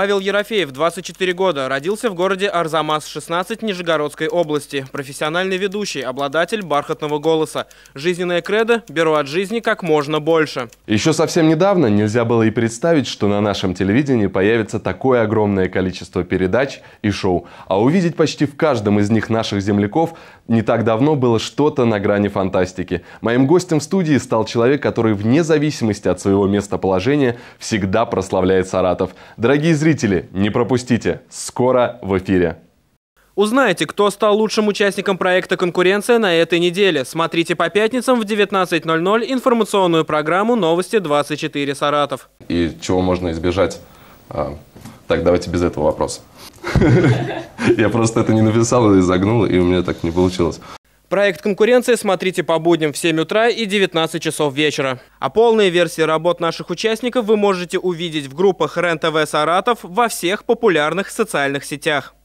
Павел Ерофеев, 24 года, родился в городе Арзамас-16 Нижегородской области. Профессиональный ведущий, обладатель бархатного голоса. Жизненное кредо – беру от жизни как можно больше. Еще совсем недавно нельзя было и представить, что на нашем телевидении появится такое огромное количество передач и шоу. А увидеть почти в каждом из них наших земляков не так давно было что-то на грани фантастики. Моим гостем в студии стал человек, который вне зависимости от своего местоположения всегда прославляет Саратов. Дорогие зрители, зрители, не пропустите. Скоро в эфире. Узнаете, кто стал лучшим участником проекта «Конкуренция» на этой неделе. Смотрите по пятницам в 19.00 информационную программу «Новости 24 Саратов». И чего можно избежать? А, так, давайте без этого вопроса. Я просто это не написал и загнул, и у меня так не получилось. Проект конкуренции смотрите по будням в 7 утра и 19 часов вечера. А полные версии работ наших участников вы можете увидеть в группах РЕН-ТВ «Саратов» во всех популярных социальных сетях.